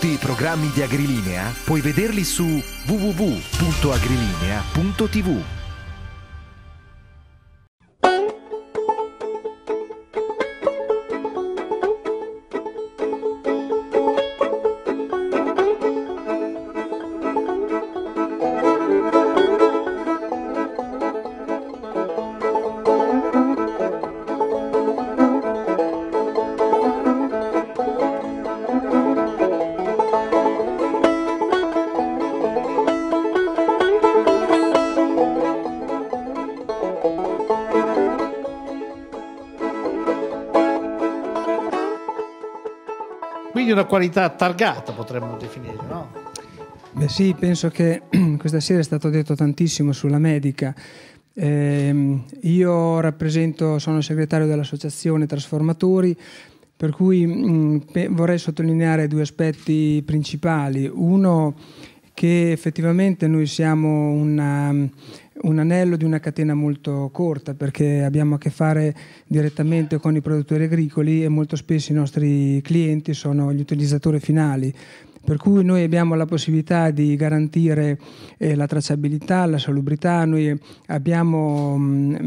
Tutti i programmi di Agrilinea puoi vederli su www.agrilinea.tv. di una qualità targata, potremmo definire, no? Beh sì, penso che questa sera è stato detto tantissimo sulla medica. Eh, io rappresento, sono segretario dell'associazione Trasformatori, per cui mh, mm, vorrei sottolineare due aspetti principali. Uno che effettivamente noi siamo una un anello di una catena molto corta perché abbiamo a che fare direttamente con i produttori agricoli e molto spesso i nostri clienti sono gli utilizzatori finali per cui noi abbiamo la possibilità di garantire eh, la tracciabilità, la salubrità, noi abbiamo mh, mm, mh,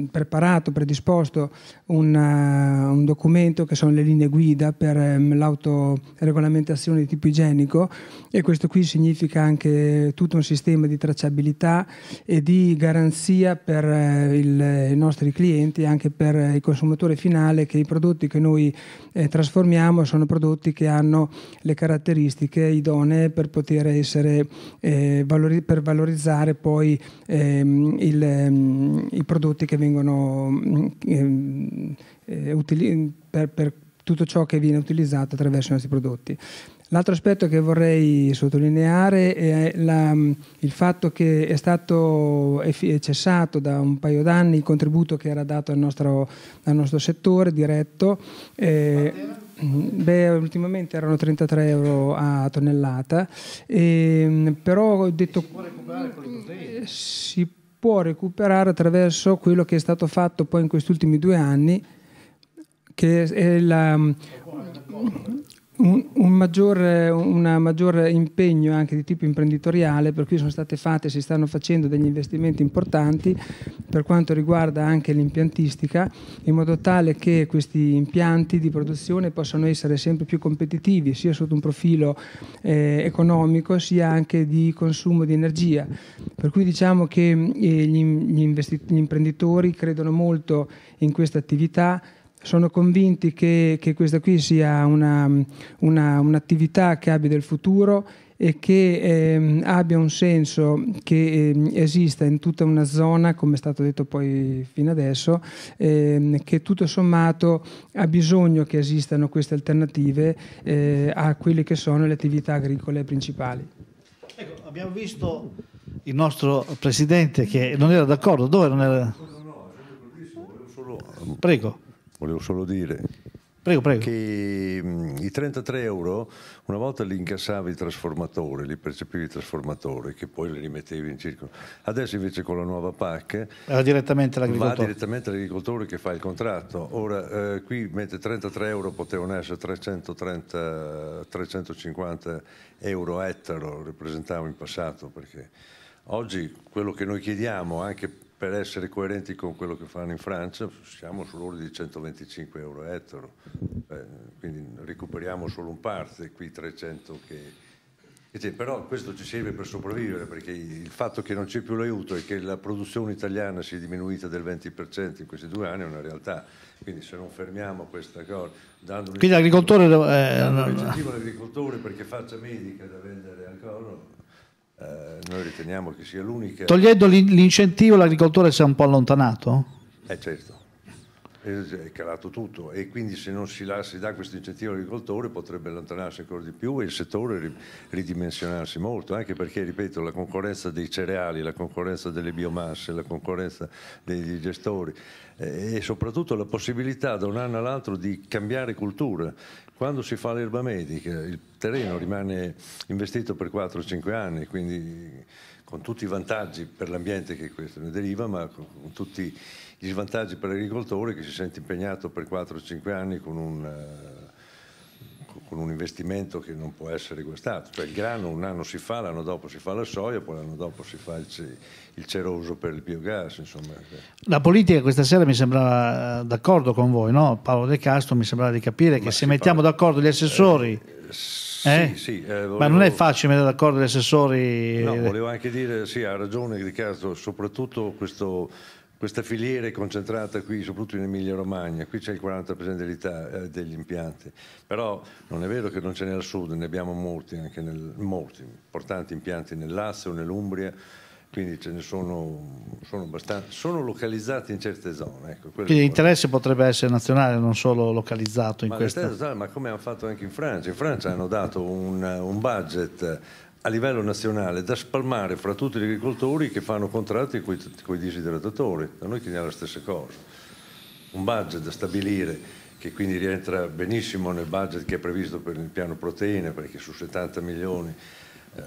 mm, preparato, predisposto una, eh, un documento che sono le linee guida per mh, ehm, l'autoregolamentazione di tipo igienico e questo qui significa anche tutto un sistema di tracciabilità e di garanzia per eh, il, i nostri clienti e anche per eh, il consumatore finale che i prodotti che noi eh, trasformiamo sono prodotti che hanno le caratteristiche caratteristiche idonee per poter essere, eh, valori per valorizzare poi ehm, il, ehm, i prodotti che vengono mm, ehm, eh, per, per tutto ciò che viene utilizzato attraverso i nostri prodotti. L'altro aspetto che vorrei sottolineare è la, il fatto che è stato è cessato da un paio d'anni il contributo che era dato al nostro, al nostro settore diretto. Eh, Beh, ultimamente erano 33 euro a tonnellata, ehm, però ho detto... Si può recuperare con l'ipotesi? Si può recuperare attraverso quello che è stato fatto poi in questi ultimi due anni, che è la un, un maggior, maggior, impegno anche di tipo imprenditoriale, per cui sono state fatte, e si stanno facendo degli investimenti importanti per quanto riguarda anche l'impiantistica, in modo tale che questi impianti di produzione possano essere sempre più competitivi, sia sotto un profilo eh, economico, sia anche di consumo di energia. Per cui diciamo che eh, gli, gli, gli imprenditori credono molto in questa attività sono convinti che, che questa qui sia una, una, un'attività che abbia del futuro e che ehm, abbia un senso che ehm, esista in tutta una zona, come è stato detto poi fino adesso, ehm, che tutto sommato ha bisogno che esistano queste alternative eh, a quelle che sono le attività agricole principali. Ecco, abbiamo visto il nostro presidente che non era d'accordo, dove non era? Prego volevo solo dire prego, prego. che mh, i 33 euro una volta li incassavi il trasformatore, li percepivi il trasformatore, che poi li rimettevi in circolo. Adesso invece con la nuova PAC va direttamente all'agricoltore, va direttamente all'agricoltore che fa il contratto. Ora eh, qui mentre 33 euro potevano essere 330, 350 euro ettaro, rappresentavo in passato perché... Oggi quello che noi chiediamo, anche per essere coerenti con quello che fanno in Francia, siamo sull'ordine di 125 euro ettaro, eh, quindi recuperiamo solo un parte, qui 300 che, che Però questo ci serve per sopravvivere, perché il fatto che non c'è più l'aiuto e che la produzione italiana sia diminuita del 20% in questi due anni è una realtà. Quindi se non fermiamo questa cosa... Dando Quindi l'agricoltore... Eh, dando un incentivo all'agricoltore perché faccia medica da vendere al corno, eh, noi riteniamo che sia l'unica... Togliendo l'incentivo l'agricoltore si è un po' allontanato? Eh certo, è calato tutto e quindi se non si, si dà questo incentivo all'agricoltore potrebbe allontanarsi ancora di più e il settore ridimensionarsi molto, anche perché, ripeto, la concorrenza dei cereali, la concorrenza delle biomasse, la concorrenza dei digestori eh, e soprattutto la possibilità da un anno all'altro di cambiare cultura. Quando si fa l'erba medica il terreno rimane investito per 4-5 anni, quindi con tutti i vantaggi per l'ambiente che questo ne deriva, ma con tutti gli svantaggi per l'agricoltore che si sente impegnato per 4-5 anni con un eh, con un investimento che non può essere guastato. Cioè il grano un anno si fa, l'anno dopo si fa la soia, poi l'anno dopo si fa il, il ceroso per il biogas. Insomma. La politica questa sera mi sembrava eh, d'accordo con voi, no? Paolo De Castro mi sembrava di capire che ma se mettiamo parla... d'accordo gli assessori... Eh, eh? Sì, eh, volevo... Ma non è facile mettere d'accordo gli assessori. No, eh? volevo anche dire, sì, ha ragione Riccardo, soprattutto questo, questa filiera è concentrata qui, soprattutto in Emilia-Romagna, qui c'è il 40% eh, degli impianti, però non è vero che non ce n'è al sud, ne abbiamo molti, anche nel, molti importanti impianti nell'Asse o nell'Umbria, quindi ce ne sono, sono abbastanza, sono localizzati in certe zone. Ecco, quindi l'interesse potrebbe essere nazionale, non solo localizzato in ma questa... Zone, ma come hanno fatto anche in Francia, in Francia hanno dato un, un budget a livello nazionale da spalmare fra tutti gli agricoltori che fanno contratti con i disidratatori. Da noi chiediamo la stessa cosa. Un budget da stabilire che quindi rientra benissimo nel budget che è previsto per il piano proteine, perché su 70 milioni, eh,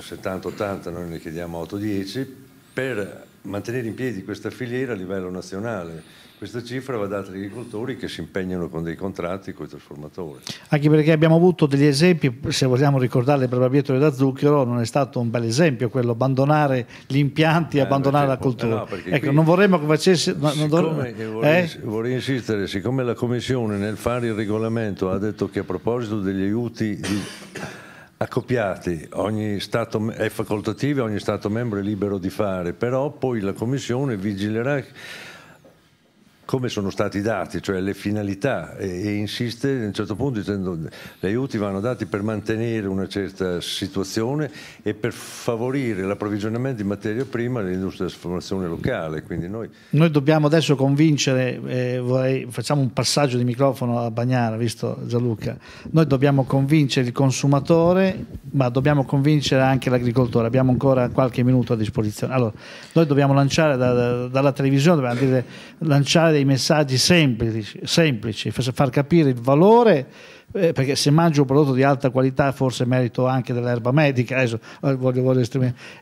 70-80 noi ne chiediamo 8-10, per mantenere in piedi questa filiera a livello nazionale questa cifra va data agli agricoltori che si impegnano con dei contratti con i trasformatori. Anche perché abbiamo avuto degli esempi, se vogliamo ricordarli per la bietola da zucchero, non è stato un bel esempio quello, abbandonare gli impianti, eh, abbandonare eh, perché, la coltura. No, ecco, non vorremmo che facesse... Non vorremmo, eh? vorrei, eh? vorrei insistere, siccome la Commissione nel fare il regolamento ha detto che a proposito degli aiuti... Di, accoppiati, ogni stato, è facoltativo, ogni Stato membro è libero di fare, però poi la Commissione vigilerà come sono stati dati, cioè le finalità, e, e insiste a un certo punto dicendo che gli aiuti vanno dati per mantenere una certa situazione e per favorire l'approvvigionamento di materia prima dell'industria di trasformazione locale. Noi... noi... dobbiamo adesso convincere, eh, vorrei, facciamo un passaggio di microfono a Bagnara, visto Gianluca, noi dobbiamo convincere il consumatore, ma dobbiamo convincere anche l'agricoltore, abbiamo ancora qualche minuto a disposizione. Allora, noi dobbiamo lanciare da, da, dalla televisione, dobbiamo dire, lanciare dei dei messaggi semplici, semplici far capire il valore eh, perché se mangio un prodotto di alta qualità forse merito anche dell'erba medica, adesso eh, voglio, voglio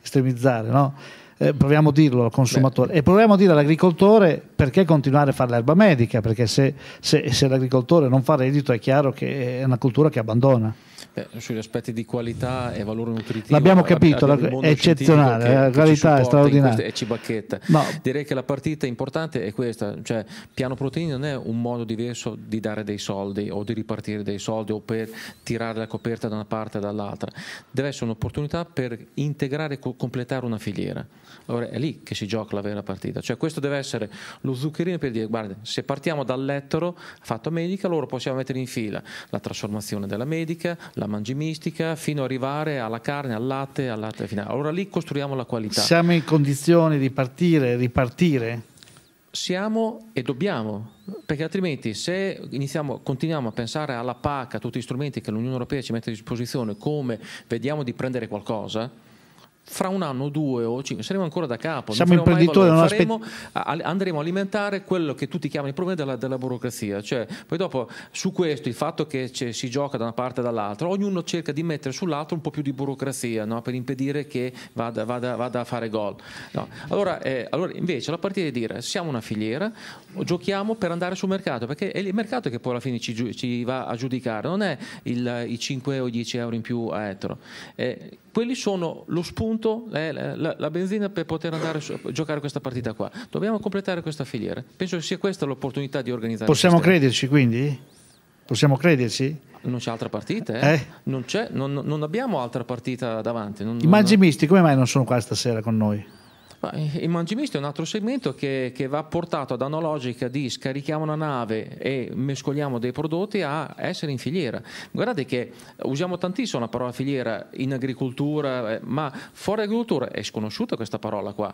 estremizzare, no? eh, proviamo a dirlo al consumatore Beh. e proviamo a dire all'agricoltore perché continuare a fare l'erba medica, perché se, se, se l'agricoltore non fa reddito è chiaro che è una cultura che abbandona. Beh, sugli aspetti di qualità e valore nutritivo. L'abbiamo capito, la, è eccezionale, che, la qualità è straordinaria. E cibacchetta. No. Direi che la partita importante è questa, cioè piano proteine non è un modo diverso di dare dei soldi o di ripartire dei soldi o per tirare la coperta da una parte o dall'altra, deve essere un'opportunità per integrare e completare una filiera. Allora è lì che si gioca la vera partita, cioè questo deve essere lo zuccherino per dire guarda se partiamo dall'ettero fatto medica allora possiamo mettere in fila la trasformazione della medica, la mangimistica, fino ad arrivare alla carne, al latte, al latte finale. Allora lì costruiamo la qualità. Siamo in condizione di partire, ripartire? Siamo e dobbiamo, perché altrimenti se iniziamo, continuiamo a pensare alla PAC, a tutti gli strumenti che l'Unione Europea ci mette a disposizione, come vediamo di prendere qualcosa, fra un anno, due o cinque saremo ancora da capo. Siamo imprenditori, non faremo, andremo a alimentare quello che tutti chiamano il problema della, della burocrazia. Cioè, poi dopo su questo il fatto che si gioca da una parte e dall'altra, ognuno cerca di mettere sull'altro un po' più di burocrazia no? per impedire che vada, vada, vada a fare gol. No. Allora, eh, allora, invece la partita è dire siamo una filiera, giochiamo per andare sul mercato, perché è il mercato che poi alla fine ci, ci va a giudicare, non è il, i 5 o 10 euro in più a etero. Eh, quelli sono lo spunto, eh, la, la, benzina per poter andare a giocare questa partita qua. Dobbiamo completare questa filiera. Penso che sia questa l'opportunità di organizzare. Possiamo crederci quindi? Possiamo crederci? Non c'è altra partita, eh? Eh? Non, non, non, abbiamo altra partita davanti. Non, I Maggi Misti come mai non sono qua stasera con noi? Ma eh, il mangimisto è un altro segmento che, che, va portato da una logica di scarichiamo una nave e mescoliamo dei prodotti a essere in filiera. Guardate che usiamo tantissimo la parola filiera in agricoltura, eh, ma fuori agricoltura è sconosciuta questa parola qua.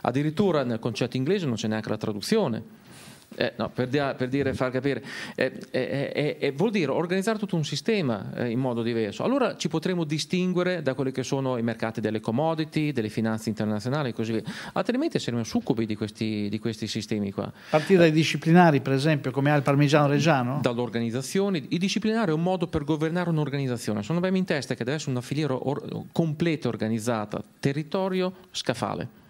Addirittura nel concetto inglese non c'è neanche la traduzione. Eh, no, per, dia, per, dire, far capire, eh, eh, vuol dire organizzare tutto un sistema in modo diverso. Allora ci potremo distinguere da quelli che sono i mercati delle commodity, delle finanze internazionali e così via, altrimenti saremo succubi di questi, di questi sistemi qua. Partire dai disciplinari, per esempio, come ha il Parmigiano Reggiano? Dall'organizzazione. I disciplinari è un modo per governare un'organizzazione. Sono ben in testa che deve essere una filiera or- completa, organizzata, territorio, scafale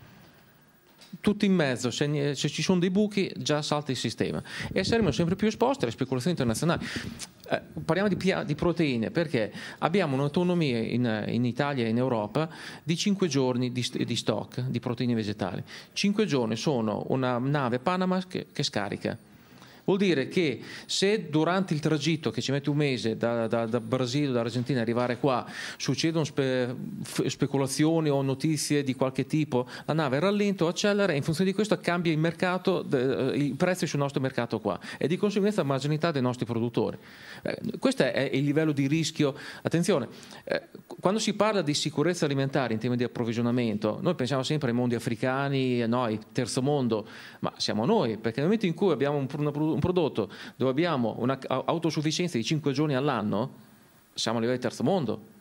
tutto in mezzo, se, se, ci sono dei buchi già salta il sistema e saremo sempre più esposti alle speculazioni internazionali. Eh, parliamo di, di, proteine perché abbiamo un'autonomia in, in, Italia e in Europa di 5 giorni di, di, stock di proteine vegetali. 5 giorni sono una nave Panama che, che scarica Vuol dire che se durante il tragitto che ci mette un mese da, da, da Brasile, dall'Argentina arrivare qua, succedono spe, speculazioni o notizie di qualche tipo, la nave rallenta o accelera e in funzione di questo cambia il mercato, eh, i prezzi sul nostro mercato qua e di conseguenza la marginalità dei nostri produttori. Eh, questo è il livello di rischio. Attenzione, eh, quando si parla di sicurezza alimentare in tema di approvvigionamento, noi pensiamo sempre ai mondi africani, no, al terzo mondo, ma siamo noi, perché nel momento in cui abbiamo un, una, un prodotto dove abbiamo un'autosufficienza di 5 giorni all'anno, siamo a livello di terzo mondo.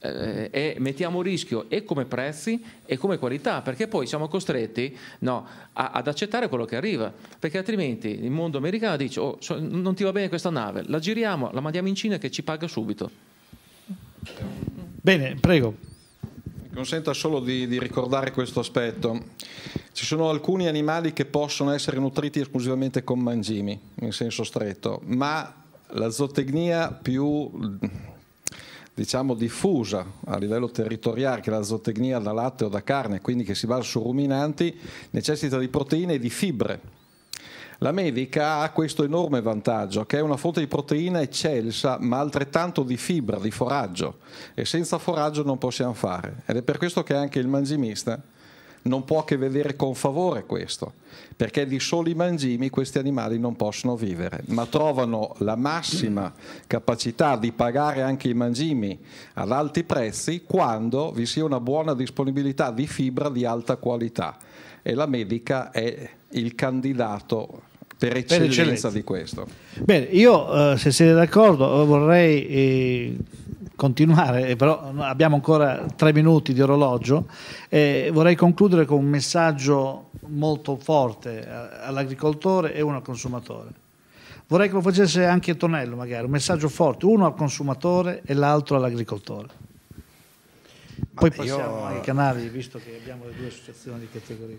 Eh, eh, e mettiamo a rischio e come prezzi e come qualità, perché poi siamo costretti no, a, ad accettare quello che arriva, perché altrimenti il mondo americano dice oh, so, non ti va bene questa nave, la giriamo, la mandiamo in Cina che ci paga subito. Bene, prego consenta solo di, di ricordare questo aspetto. Ci sono alcuni animali che possono essere nutriti esclusivamente con mangimi, in senso stretto, ma la zootecnia più diciamo diffusa a livello territoriale che è la zootecnia da latte o da carne, quindi che si basa su ruminanti, necessita di proteine e di fibre la medica ha questo enorme vantaggio che è una fonte di proteina eccelsa ma altrettanto di fibra, di foraggio e senza foraggio non possiamo fare ed è per questo che anche il mangimista non può che vedere con favore questo, perché di soli mangimi questi animali non possono vivere, ma trovano la massima capacità di pagare anche i mangimi ad alti prezzi quando vi sia una buona disponibilità di fibra di alta qualità e la medica è il candidato per eccellenza, per eccellenza. di questo. Bene, io eh, se siete d'accordo eh, vorrei eh, continuare, eh, però abbiamo ancora tre minuti di orologio, eh, vorrei concludere con un messaggio molto forte eh, all'agricoltore e uno al consumatore. Vorrei che lo facesse anche Tonello, magari, un messaggio forte, uno al consumatore e l'altro all'agricoltore. Poi Vabbè, passiamo io... ai canali, visto che abbiamo le due associazioni di categoria.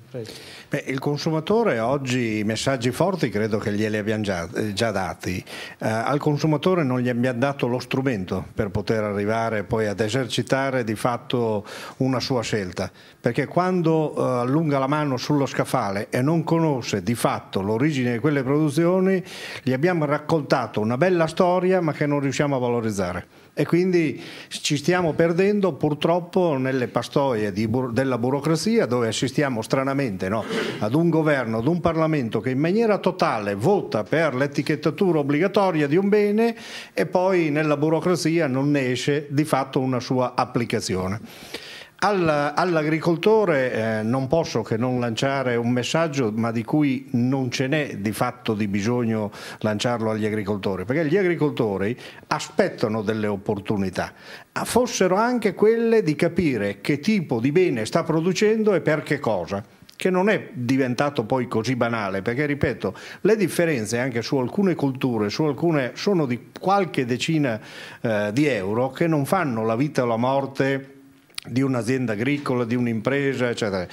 Beh, il consumatore oggi i messaggi forti credo che glieli abbiamo già, eh, già dati. Eh, al consumatore non gli abbiamo dato lo strumento per poter arrivare poi ad esercitare di fatto una sua scelta. Perché quando eh, allunga la mano sullo scaffale e non conosce di fatto l'origine di quelle produzioni, gli abbiamo raccontato una bella storia ma che non riusciamo a valorizzare e quindi ci stiamo perdendo purtroppo nelle pastoie di, della burocrazia dove assistiamo stranamente no, ad un governo, ad un Parlamento che in maniera totale vota per l'etichettatura obbligatoria di un bene e poi nella burocrazia non ne esce di fatto una sua applicazione all'agricoltore eh, non posso che non lanciare un messaggio ma di cui non ce n'è di fatto di bisogno lanciarlo agli agricoltori perché gli agricoltori aspettano delle opportunità ah, fossero anche quelle di capire che tipo di bene sta producendo e per che cosa che non è diventato poi così banale, perché ripeto, le differenze anche su alcune culture su alcune, sono di qualche decina eh, di euro che non fanno la vita o la morte di un'azienda agricola, di un'impresa, eccetera.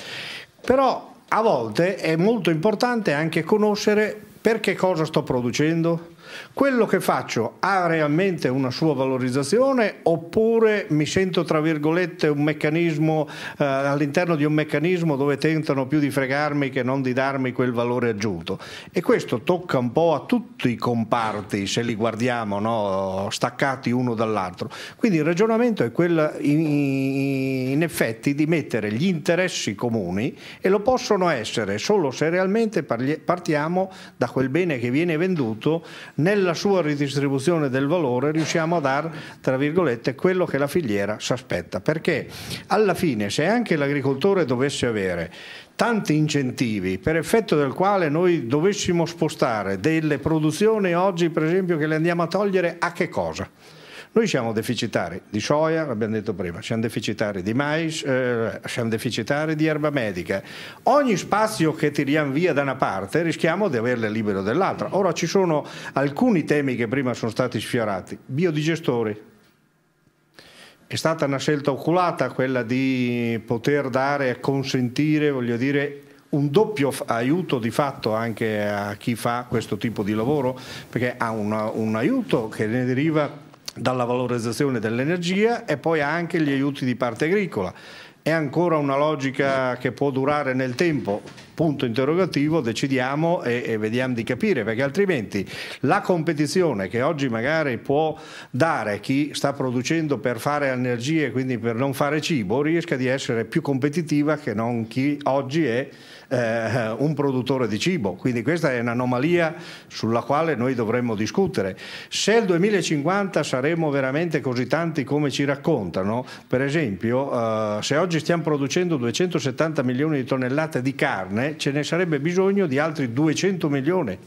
Però a volte è molto importante anche conoscere per che cosa sto producendo, quello che faccio ha realmente una sua valorizzazione oppure mi sento tra virgolette un meccanismo eh, all'interno di un meccanismo dove tentano più di fregarmi che non di darmi quel valore aggiunto e questo tocca un po' a tutti i comparti se li guardiamo no? staccati uno dall'altro quindi il ragionamento è quello in, effetti di mettere gli interessi comuni e lo possono essere solo se realmente partiamo da quel bene che viene venduto nel nella sua ridistribuzione del valore riusciamo a dare, tra virgolette, quello che la filiera si aspetta. Perché alla fine, se anche l'agricoltore dovesse avere tanti incentivi per effetto del quale noi dovessimo spostare delle produzioni oggi, per esempio, che le andiamo a togliere a che cosa? Noi siamo deficitari di soia, l'abbiamo detto prima, siamo deficitari di mais, eh, siamo deficitari di erba medica. Ogni spazio che tiriamo via da una parte rischiamo di averle libero dall'altra. Ora ci sono alcuni temi che prima sono stati sfiorati, biodigestori, è stata una scelta oculata quella di poter dare e consentire, voglio dire, un doppio aiuto di fatto anche a chi fa questo tipo di lavoro, perché ha un, un aiuto che ne deriva dalla valorizzazione dell'energia e poi anche gli aiuti di parte agricola. È ancora una logica che può durare nel tempo, punto interrogativo, decidiamo e, e, vediamo di capire, perché altrimenti la competizione che oggi magari può dare chi sta producendo per fare energie quindi per non fare cibo rischia di essere più competitiva che non chi oggi è eh, un produttore di cibo. Quindi questa è un'anomalia sulla quale noi dovremmo discutere. Se nel 2050 saremo veramente così tanti come ci raccontano, per esempio, eh, se oggi stiamo producendo 270 milioni di tonnellate di carne, ce ne sarebbe bisogno di altri 200 milioni.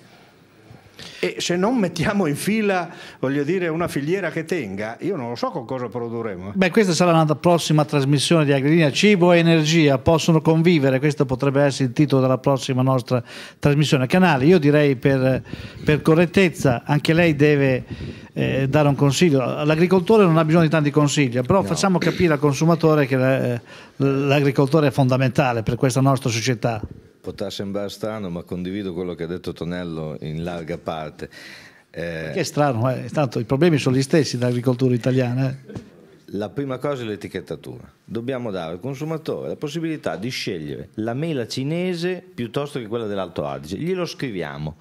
E se non mettiamo in fila, voglio dire, una filiera che tenga, io non lo so con cosa produrremo. Beh, questa sarà la prossima trasmissione di Agrilina. Cibo e energia possono convivere, questo potrebbe essere il titolo della prossima nostra trasmissione. Canale, io direi per, per correttezza, anche lei deve eh, dare un consiglio. L'agricoltore non ha bisogno di tanti consigli, però no. facciamo capire al consumatore che eh, l'agricoltore è fondamentale per questa nostra società. Potrà sembrare strano, ma condivido quello che ha detto Tonello in larga parte parte. Eh, che strano, eh? Tanto, i problemi sono gli stessi dell'agricoltura italiana. Eh. La prima cosa è l'etichettatura. Dobbiamo dare al consumatore la possibilità di scegliere la mela cinese piuttosto che quella dell'Alto Adige. Glielo scriviamo.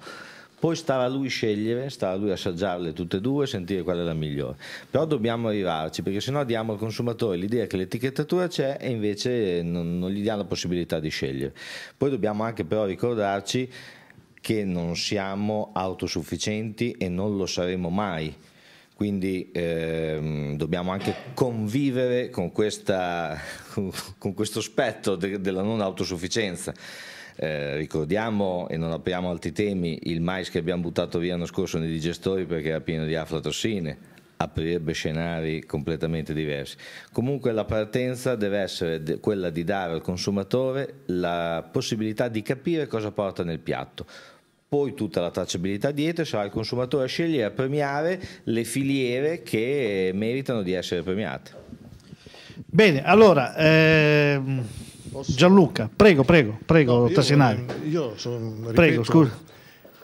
Poi starà a lui scegliere, starà a lui assaggiarle tutte e due, e sentire qual è la migliore. Però dobbiamo arrivarci, perché sennò diamo al consumatore l'idea che l'etichettatura c'è e invece non, non gli diamo la possibilità di scegliere. Poi dobbiamo anche però ricordarci che non siamo autosufficienti e non lo saremo mai. Quindi ehm, dobbiamo anche convivere con, questa, con questo aspetto de, della non autosufficienza. Eh, ricordiamo, e non apriamo altri temi, il mais che abbiamo buttato via l'anno scorso nei digestori perché era pieno di aflatossine aprirebbe scenari completamente diversi. Comunque la partenza deve essere quella di dare al consumatore la possibilità di capire cosa porta nel piatto poi tutta la tracciabilità dietro sarà il consumatore a scegliere a premiare le filiere che meritano di essere premiate. Bene, allora ehm, Gianluca, prego, prego, prego, no, Tassinari. Io, eh, io sono, ripeto, prego, scusa.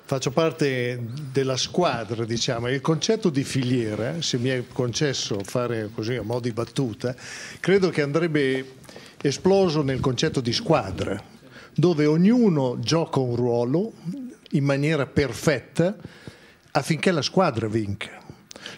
faccio parte della squadra, diciamo, il concetto di filiera, se mi è concesso fare così a modo di battuta, credo che andrebbe esploso nel concetto di squadra, dove ognuno gioca un ruolo in maniera perfetta affinché la squadra vinca.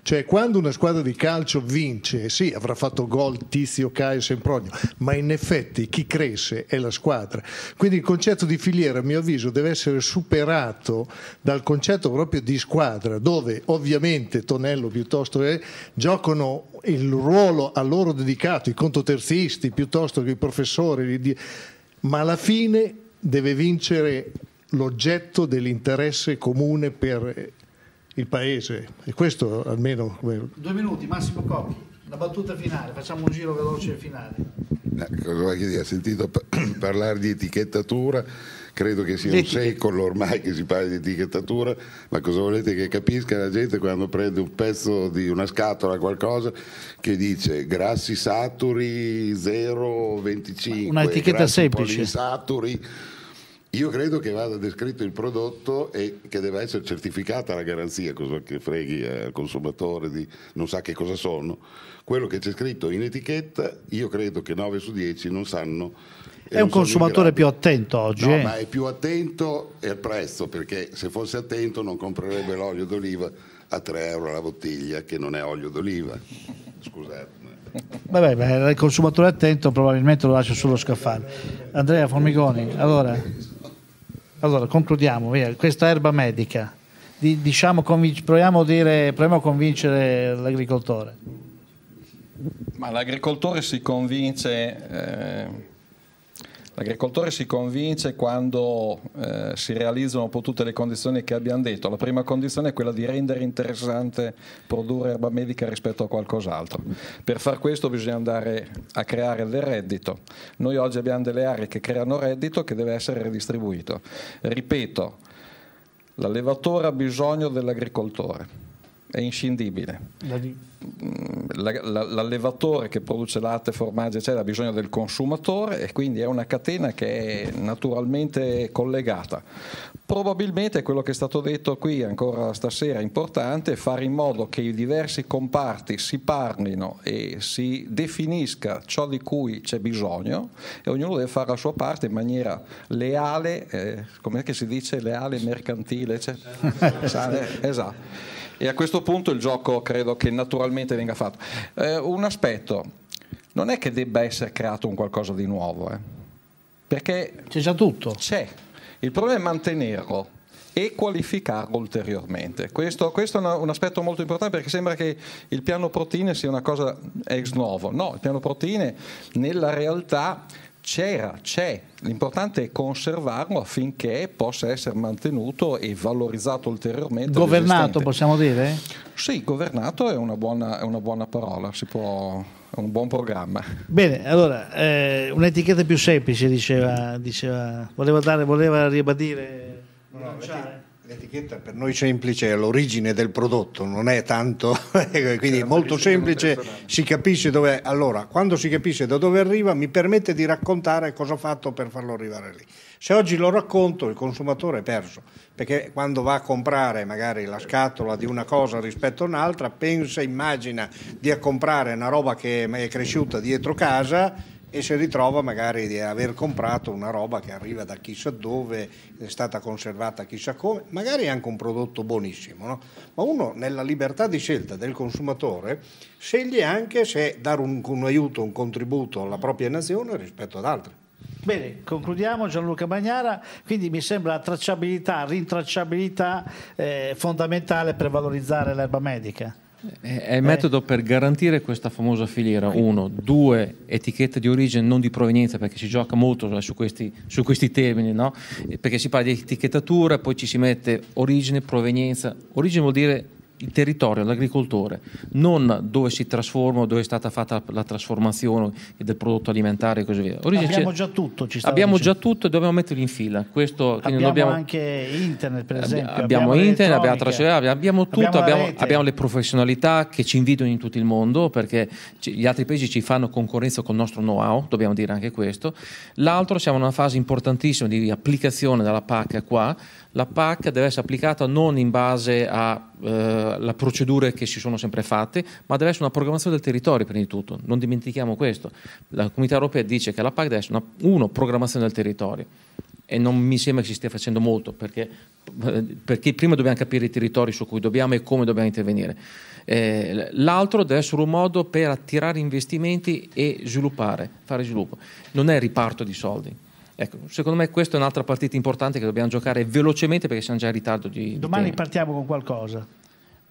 Cioè, quando una squadra di calcio vince, sì, avrà fatto gol Tizio, Caio, Sempronio, ma in effetti chi cresce è la squadra. Quindi il concetto di filiera, a mio avviso, deve essere superato dal concetto proprio di squadra, dove ovviamente Tonello piuttosto che giocano il ruolo a loro dedicato, i contoterzisti piuttosto che i professori, ma alla fine deve vincere l'oggetto dell'interesse comune per il Paese. E questo almeno... Due minuti, Massimo Cocchi, la battuta finale, facciamo un giro veloce finale. Cosa vuoi Eh, ha sentito parlare di etichettatura, credo che sia un secolo ormai che si parli di etichettatura, ma cosa volete che capisca la gente quando prende un pezzo di una scatola, qualcosa, che dice grassi saturi 0,25, un'etichetta semplice. Saturi io credo che vada descritto il prodotto e che deve essere certificata la garanzia, cosa che freghi eh, al consumatore di non sa che cosa sono. Quello che c'è scritto in etichetta, io credo che 9 su 10 non sanno. È un consumatore più attento oggi. No, eh? ma è più attento al prezzo, perché se fosse attento non comprerebbe l'olio d'oliva a 3 euro la bottiglia, che non è olio d'oliva. Scusate. Vabbè, beh, il consumatore attento probabilmente lo lascia sullo scaffale. Andrea Formigoni, allora. Allora, concludiamo, via. questa erba medica, di, diciamo, convinc- proviamo, dire, proviamo a convincere l'agricoltore. Ma l'agricoltore si convince... Eh L'agricoltore si convince quando eh, si realizzano un po' tutte le condizioni che abbiamo detto. La prima condizione è quella di rendere interessante produrre erba medica rispetto a qualcos'altro. Per far questo bisogna andare a creare del reddito. Noi oggi abbiamo delle aree che creano reddito che deve essere redistribuito. Ripeto, l'allevatore ha bisogno dell'agricoltore è inscindibile. Mm, l'allevatore che produce latte, formaggi, eccetera, ha bisogno del consumatore e quindi è una catena che è naturalmente collegata. Probabilmente quello che è stato detto qui ancora stasera è importante, fare in modo che i diversi comparti si parlino e si definisca ciò di cui c'è bisogno e ognuno deve fare la sua parte in maniera leale, eh, come si dice, leale, mercantile, eccetera. esatto e a questo punto il gioco credo che naturalmente venga fatto. Eh, un aspetto, non è che debba essere creato un qualcosa di nuovo, eh? perché c'è già tutto. C'è, il problema è mantenerlo e qualificarlo ulteriormente. Questo, questo è una, un aspetto molto importante perché sembra che il piano proteine sia una cosa ex novo. No, il piano proteine nella realtà c'era, c'è, l'importante è conservarlo affinché possa essere mantenuto e valorizzato ulteriormente. Governato possiamo dire? Sì, governato è una buona, è una buona parola, può, è un buon programma. Bene, allora, eh, un'etichetta più semplice diceva, diceva voleva, dare, voleva ribadire... No, L'etichetta per noi semplice è l'origine del prodotto, non è tanto, ecco, quindi è cioè, molto semplice, si capisce dove... Allora, quando si capisce da dove arriva, mi permette di raccontare cosa ho fatto per farlo arrivare lì. Se oggi lo racconto, il consumatore è perso, perché quando va a comprare magari la scatola di una cosa rispetto a un'altra, pensa, immagina di comprare una roba che è cresciuta dietro casa e si ritrova magari di aver comprato una roba che arriva da chissà dove, è stata conservata chissà come, magari anche un prodotto buonissimo, no? ma uno nella libertà di scelta del consumatore sceglie anche se dare un, un aiuto, un contributo alla propria nazione rispetto ad altri. Bene, concludiamo Gianluca Bagnara, quindi mi sembra la tracciabilità, rintracciabilità eh, fondamentale per valorizzare l'erba medica. È il metodo per garantire questa famosa filiera, uno, due, etichette di origine non di provenienza, perché si gioca molto eh, su questi, su questi termini, no? Eh, perché si parla di etichettatura, poi ci si mette origine, provenienza, origine vuol dire il territorio, l'agricoltore, non dove si trasforma, dove è stata fatta la trasformazione del prodotto alimentare e così via. Origine, abbiamo già tutto, abbiamo dicendo. già tutto e dobbiamo metterlo in fila. Questo, abbiamo dobbiamo, anche internet, per esempio. Abbiamo, abbiamo internet, abbiamo, trasferire, abbiamo tutto, abbiamo, le professionalità che ci invidiano in tutto il mondo perché gli altri paesi ci fanno concorrenza con il nostro know-how, dobbiamo dire anche questo. L'altro, siamo in una fase importantissima di applicazione della PAC qua. La PAC deve essere applicata non in base a eh, la, procedure che si sono sempre fatte, ma deve essere una programmazione del territorio prima di tutto, non dimentichiamo questo. La comunità europea dice che la PAC deve essere una uno, programmazione del territorio e non mi sembra che si stia facendo molto perché, perché prima dobbiamo capire i territori su cui dobbiamo e come dobbiamo intervenire. Eh, l'altro deve essere un modo per attirare investimenti e sviluppare, fare sviluppo, non è riparto di soldi. Ecco, secondo me questa è un'altra partita importante che dobbiamo giocare velocemente perché siamo già in ritardo di... Domani di partiamo con qualcosa.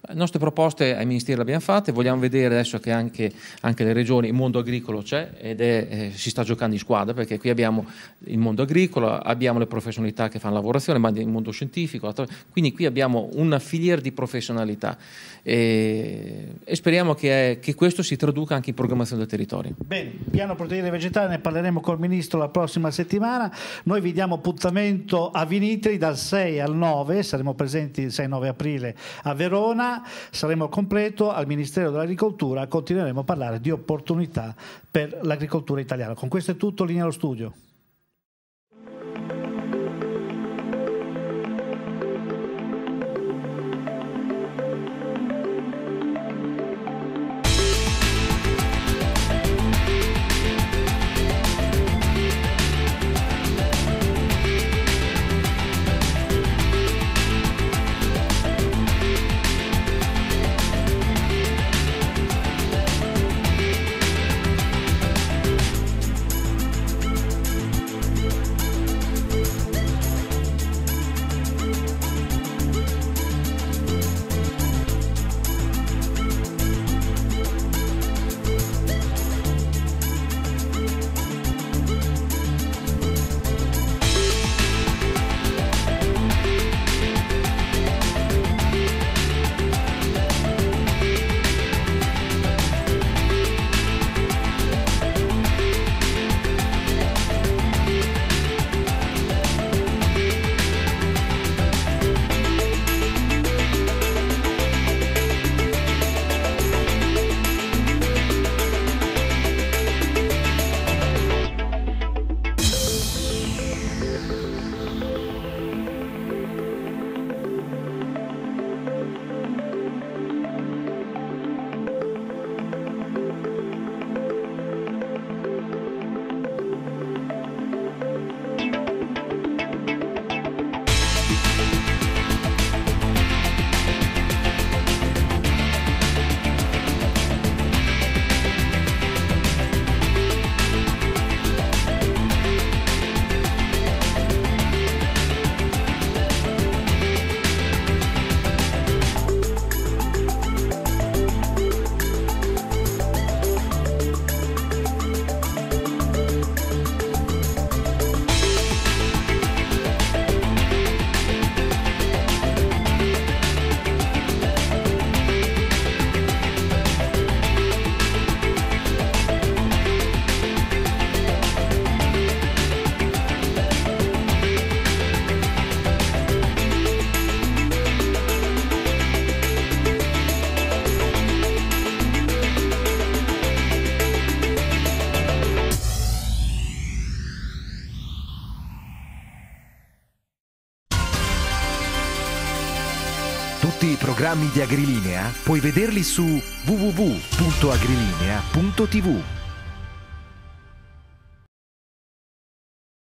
Le eh, nostre proposte ai ministeri le abbiamo fatte, vogliamo vedere adesso che anche, anche le regioni, il mondo agricolo c'è ed è, eh, si sta giocando in squadra perché qui abbiamo il mondo agricolo, abbiamo le professionalità che fanno lavorazione, ma il mondo scientifico, quindi qui abbiamo una filiera di professionalità e, e speriamo che, è, eh, che, questo si traduca anche in programmazione del territorio. Bene, piano proteine vegetali ne parleremo col Ministro la prossima settimana, noi vi diamo appuntamento a Vinitri dal 6 al 9, saremo presenti il 6-9 aprile a Verona saremo completo al Ministero dell'Agricoltura, continueremo a parlare di opportunità per l'agricoltura italiana. Con questo è tutto, linea allo studio. programmi di Agrilinea puoi vederli su www.agrilinea.tv.